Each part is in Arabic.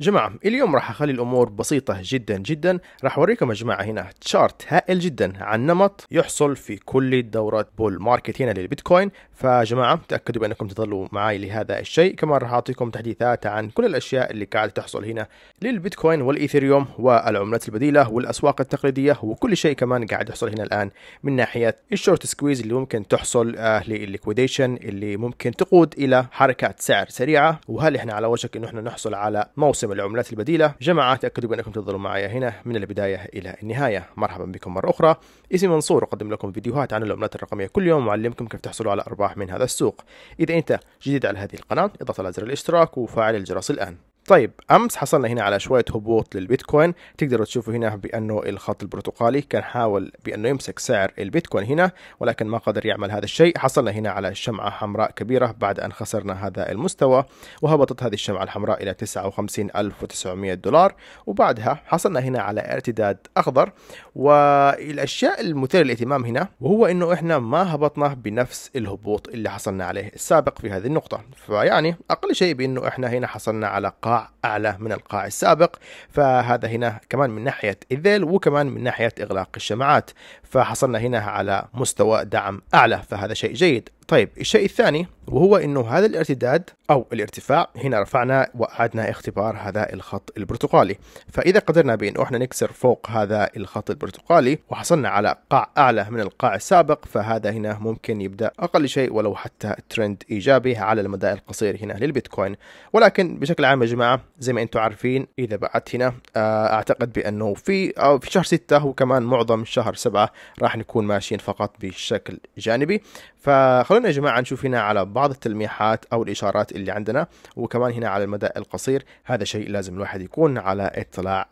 جماعة اليوم راح أخلي الأمور بسيطة جدا جدا راح أوريكم يا جماعة هنا تشارت هائل جدا عن نمط يحصل في كل دورات بول ماركت هنا للبيتكوين فجماعة تأكدوا بأنكم تظلوا معي لهذا الشيء كمان راح أعطيكم تحديثات عن كل الأشياء اللي قاعدة تحصل هنا للبيتكوين والإيثيريوم والعملات البديلة والأسواق التقليدية وكل شيء كمان قاعد يحصل هنا الآن من ناحية الشورت سكويز اللي ممكن تحصل آه، للليكويديشن اللي ممكن تقود إلى حركات سعر سريعة وهل إحنا على وشك إنه إحنا نحصل على موسم موسم العملات البديلة جماعة تأكدوا بأنكم تظلوا معي هنا من البداية إلى النهاية مرحبا بكم مرة أخرى اسمي منصور أقدم لكم فيديوهات عن العملات الرقمية كل يوم وأعلمكم كيف تحصلوا على أرباح من هذا السوق إذا أنت جديد على هذه القناة اضغط على زر الاشتراك وفعل الجرس الآن طيب امس حصلنا هنا على شويه هبوط للبيتكوين تقدروا تشوفوا هنا بانه الخط البرتقالي كان حاول بانه يمسك سعر البيتكوين هنا ولكن ما قدر يعمل هذا الشيء حصلنا هنا على شمعه حمراء كبيره بعد ان خسرنا هذا المستوى وهبطت هذه الشمعه الحمراء الى 59900 دولار وبعدها حصلنا هنا على ارتداد اخضر والاشياء المثيره للاهتمام هنا وهو انه احنا ما هبطنا بنفس الهبوط اللي حصلنا عليه السابق في هذه النقطه فيعني اقل شيء بانه احنا هنا حصلنا على قاع أعلى من القاع السابق فهذا هنا كمان من ناحية الذيل وكمان من ناحية إغلاق الشماعات فحصلنا هنا على مستوى دعم أعلى فهذا شيء جيد طيب الشيء الثاني وهو انه هذا الارتداد او الارتفاع هنا رفعنا واعدنا اختبار هذا الخط البرتقالي فاذا قدرنا بان احنا نكسر فوق هذا الخط البرتقالي وحصلنا على قاع اعلى من القاع السابق فهذا هنا ممكن يبدا اقل شيء ولو حتى ترند ايجابي على المدى القصير هنا للبيتكوين ولكن بشكل عام يا جماعه زي ما انتم عارفين اذا بعدت هنا آه، اعتقد بانه في أو في شهر 6 وكمان معظم شهر 7 راح نكون ماشيين فقط بشكل جانبي فخلونا يا جماعة نشوف هنا على بعض التلميحات أو الإشارات اللي عندنا وكمان هنا على المدى القصير هذا شيء لازم الواحد يكون على اطلاع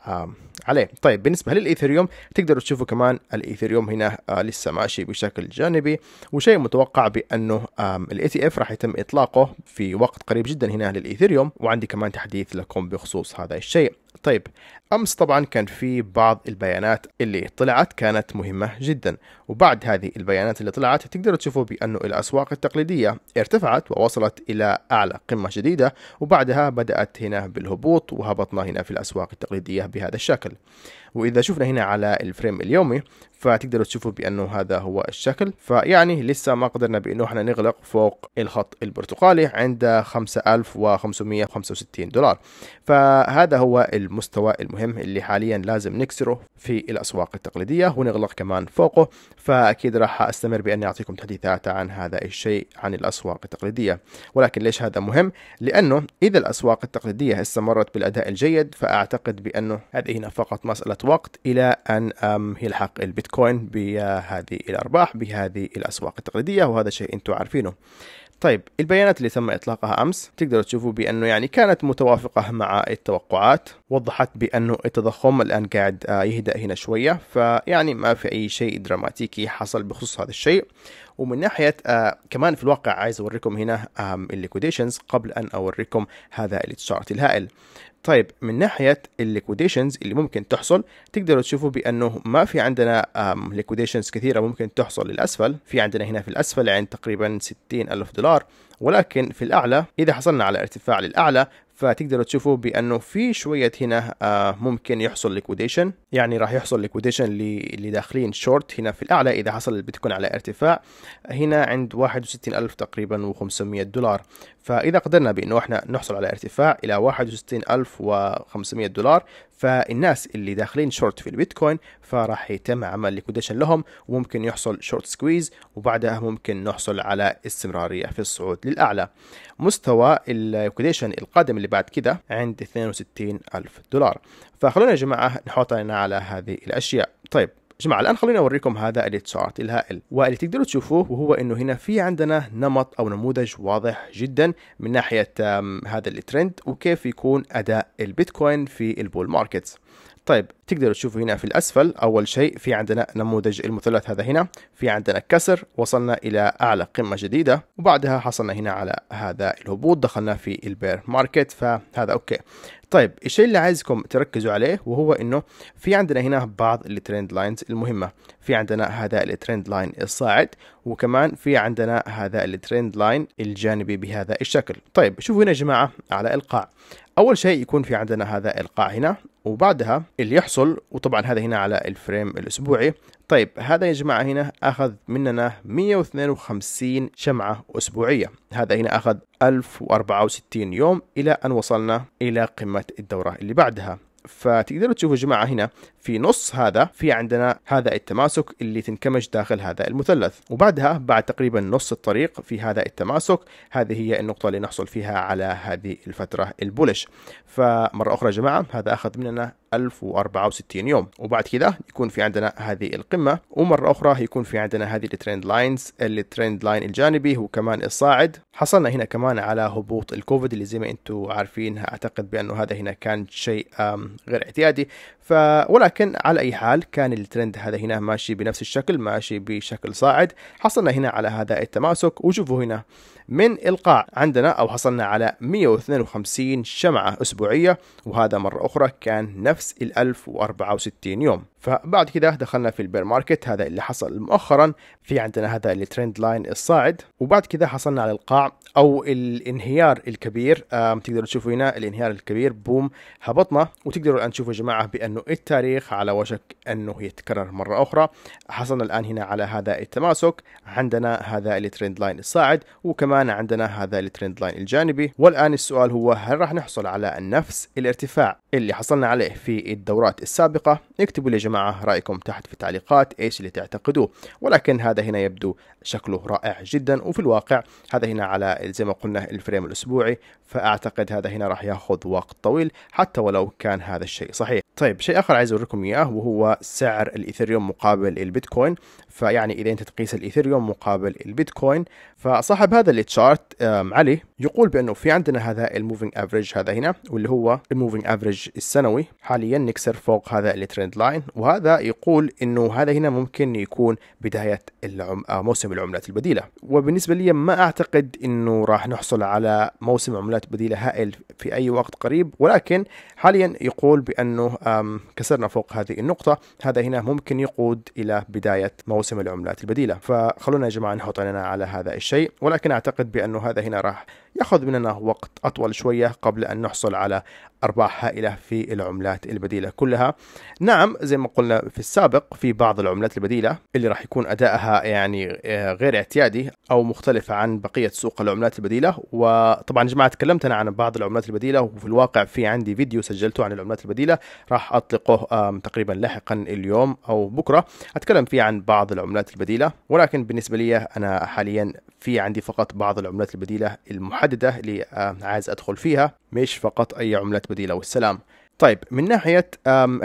عليه طيب بالنسبة للإيثريوم تقدروا تشوفوا كمان الإيثريوم هنا آه، لسه ماشي بشكل جانبي وشيء متوقع بأنه الاي تي اف راح يتم إطلاقه في وقت قريب جدا هنا للإيثريوم وعندي كمان تحديث لكم بخصوص هذا الشيء طيب أمس طبعا كان في بعض البيانات اللي طلعت كانت مهمة جدا وبعد هذه البيانات اللي طلعت تقدروا تشوفوا بأنه الأسواق التقليدية ارتفعت ووصلت إلى أعلى قمة جديدة وبعدها بدأت هنا بالهبوط وهبطنا هنا في الأسواق التقليدية بهذا الشكل واذا شفنا هنا على الفريم اليومي فتقدروا تشوفوا بانه هذا هو الشكل فيعني لسه ما قدرنا بانه احنا نغلق فوق الخط البرتقالي عند 5565 دولار فهذا هو المستوى المهم اللي حاليا لازم نكسره في الاسواق التقليديه ونغلق كمان فوقه فاكيد راح استمر باني اعطيكم تحديثات عن هذا الشيء عن الاسواق التقليديه ولكن ليش هذا مهم لانه اذا الاسواق التقليديه استمرت بالاداء الجيد فاعتقد بانه هذه هنا فقط مساله وقت إلى أن يلحق البيتكوين بهذه الأرباح بهذه الأسواق التقليدية وهذا شيء أنتم عارفينه طيب البيانات اللي تم اطلاقها امس تقدروا تشوفوا بانه يعني كانت متوافقه مع التوقعات وضحت بانه التضخم الان قاعد آه، يهدا هنا شويه فيعني ما في اي شيء دراماتيكي حصل بخصوص هذا الشيء ومن ناحيه آه كمان في الواقع عايز اوريكم هنا الليكوديشنز قبل ان اوريكم هذا التشارت الهائل طيب من ناحيه الليكويديشنز اللي ممكن تحصل تقدروا تشوفوا بانه ما في عندنا ليكويديشنز كثيره ممكن تحصل للاسفل في عندنا هنا في الاسفل عند تقريبا 60 الف دولار ولكن في الأعلى إذا حصلنا على ارتفاع للأعلى فتقدروا تشوفوا بانه في شويه هنا آه، ممكن يحصل ليكويديشن يعني راح يحصل ليكويديشن اللي داخلين شورت هنا في الاعلى اذا حصل البيتكوين على ارتفاع هنا عند 61000 تقريبا و500 دولار فاذا قدرنا بانه احنا نحصل على ارتفاع الى 61500 دولار فالناس اللي داخلين شورت في البيتكوين فراح يتم عمل ليكوديشن لهم وممكن يحصل شورت سكويز وبعدها ممكن نحصل على استمرارية في الصعود للأعلى مستوى الليكوديشن القادم اللي بعد كده عند 62 ألف دولار فخلونا يا جماعة نحط عيننا على هذه الأشياء طيب جماعة الآن خليني أوريكم هذا الاتصارات الهائل واللي تقدروا تشوفوه وهو أنه هنا في عندنا نمط أو نموذج واضح جدا من ناحية هذا الترند وكيف يكون أداء البيتكوين في البول ماركت طيب تقدروا تشوفوا هنا في الأسفل أول شيء في عندنا نموذج المثلث هذا هنا في عندنا كسر وصلنا إلى أعلى قمة جديدة وبعدها حصلنا هنا على هذا الهبوط دخلنا في البير ماركت فهذا أوكي طيب الشيء اللي عايزكم تركزوا عليه وهو انه في عندنا هنا بعض الترند لاينز المهمه في عندنا هذا الترند لاين الصاعد وكمان في عندنا هذا الترند لاين الجانبي بهذا الشكل طيب شوفوا هنا يا جماعه على القاع اول شيء يكون في عندنا هذا القاع هنا وبعدها اللي يحصل وطبعا هذا هنا على الفريم الاسبوعي طيب هذا يا جماعة هنا أخذ مننا 152 شمعة أسبوعية هذا هنا أخذ 1064 يوم إلى أن وصلنا إلى قمة الدورة اللي بعدها فتقدروا تشوفوا جماعة هنا في نص هذا في عندنا هذا التماسك اللي تنكمش داخل هذا المثلث وبعدها بعد تقريبا نص الطريق في هذا التماسك هذه هي النقطة اللي نحصل فيها على هذه الفترة البولش فمرة أخرى يا جماعة هذا أخذ مننا 1064 يوم وبعد كذا يكون في عندنا هذه القمة ومرة أخرى يكون في عندنا هذه الترند لاينز الترند لاين الجانبي هو كمان الصاعد حصلنا هنا كمان على هبوط الكوفيد اللي زي ما أنتم عارفين أعتقد بأنه هذا هنا كان شيء غير اعتيادي ف... ولكن لكن على أي حال كان الترند هذا هنا ماشي بنفس الشكل ماشي بشكل صاعد حصلنا هنا على هذا التماسك وشوفوا هنا من إلقاع عندنا أو حصلنا على 152 شمعة أسبوعية وهذا مرة أخرى كان نفس ال 1064 يوم فبعد كده دخلنا في البير ماركت هذا اللي حصل مؤخرا في عندنا هذا الترند لاين الصاعد وبعد كده حصلنا على القاع او الانهيار الكبير تقدروا تشوفوا هنا الانهيار الكبير بوم هبطنا وتقدروا الان تشوفوا يا جماعه بانه التاريخ التاريخ على وشك أنه يتكرر مرة أخرى حصلنا الآن هنا على هذا التماسك عندنا هذا الترند لاين الصاعد وكمان عندنا هذا الترند لاين الجانبي والآن السؤال هو هل راح نحصل على نفس الارتفاع اللي حصلنا عليه في الدورات السابقة اكتبوا لي يا جماعة رأيكم تحت في التعليقات ايش اللي تعتقدوه ولكن هذا هنا يبدو شكله رائع جدا وفي الواقع هذا هنا على زي ما قلنا الفريم الأسبوعي فأعتقد هذا هنا راح ياخذ وقت طويل حتى ولو كان هذا الشيء صحيح طيب شيء آخر عايز أوريكم إياه وهو سعر الإيثريوم مقابل البيتكوين فيعني إذا أنت تقيس الإيثريوم مقابل البيتكوين فصاحب هذا التشارت علي يقول بأنه في عندنا هذا الموفينج افريج هذا هنا واللي هو الموفينج افريج الأفرج السنوي حاليا نكسر فوق هذا الترند لاين وهذا يقول انه هذا هنا ممكن يكون بدايه العم... آه، موسم العملات البديله وبالنسبه لي ما اعتقد انه راح نحصل على موسم عملات بديله هائل في اي وقت قريب ولكن حاليا يقول بانه كسرنا فوق هذه النقطه هذا هنا ممكن يقود الى بدايه موسم العملات البديله فخلونا يا جماعه نحط عيننا على هذا الشيء ولكن اعتقد بانه هذا هنا راح ياخذ مننا وقت اطول شويه قبل ان نحصل على ارباح هائله في العملات البديله كلها. نعم زي ما قلنا في السابق في بعض العملات البديله اللي راح يكون ادائها يعني آه، غير اعتيادي او مختلف عن بقيه سوق العملات البديله وطبعا يا جماعه تكلمت انا عن بعض العملات البديله وفي الواقع في عندي فيديو سجلته عن العملات البديله راح اطلقه تقريبا لاحقا اليوم او بكره اتكلم فيه عن بعض العملات البديله ولكن بالنسبه لي انا حاليا في عندي فقط بعض العملات البديله المحدده اللي عايز ادخل فيها مش فقط اي عملات بديله والسلام طيب من ناحيه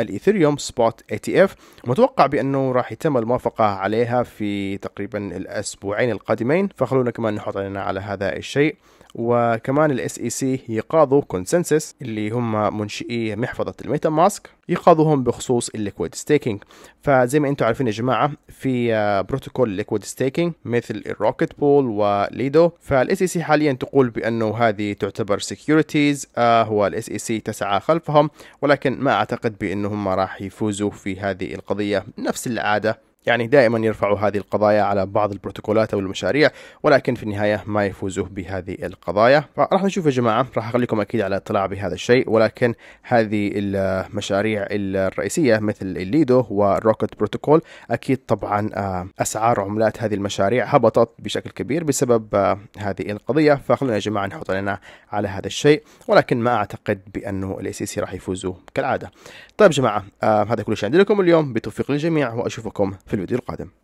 الايثيريوم سبوت اي تي اف متوقع بانه راح يتم الموافقه عليها في تقريبا الاسبوعين القادمين فخلونا كمان نحط عيننا على هذا الشيء وكمان الاس اي سي e يقاضوا كونسنسس اللي هم منشئي محفظه الميتا ماسك يقاضوهم بخصوص الليكويد ستيكينج فزي ما انتم عارفين يا جماعه في آه، بروتوكول الليكويد ستيكينج مثل الروكت بول وليدو فالاس اي سي حاليا تقول بانه هذه تعتبر سكيورتيز آه، هو الاس اي سي e تسعى خلفهم ولكن ما اعتقد بانهم راح يفوزوا في هذه القضيه نفس العاده يعني دائما يرفعوا هذه القضايا على بعض البروتوكولات أو المشاريع ولكن في النهاية ما يفوزوا بهذه القضايا فراح نشوف يا جماعة راح أخليكم أكيد على اطلاع بهذا الشيء ولكن هذه المشاريع الرئيسية مثل الليدو والروكت بروتوكول أكيد طبعا آه، أسعار عملات هذه المشاريع هبطت بشكل كبير بسبب آه، هذه القضية فخلونا يا جماعة نحط لنا على هذا الشيء ولكن ما أعتقد بأنه الاي سي سي راح يفوزوا كالعادة طيب يا جماعة آه، هذا كل شيء عندي لكم اليوم بتوفيق للجميع وأشوفكم في في الفيديو القادم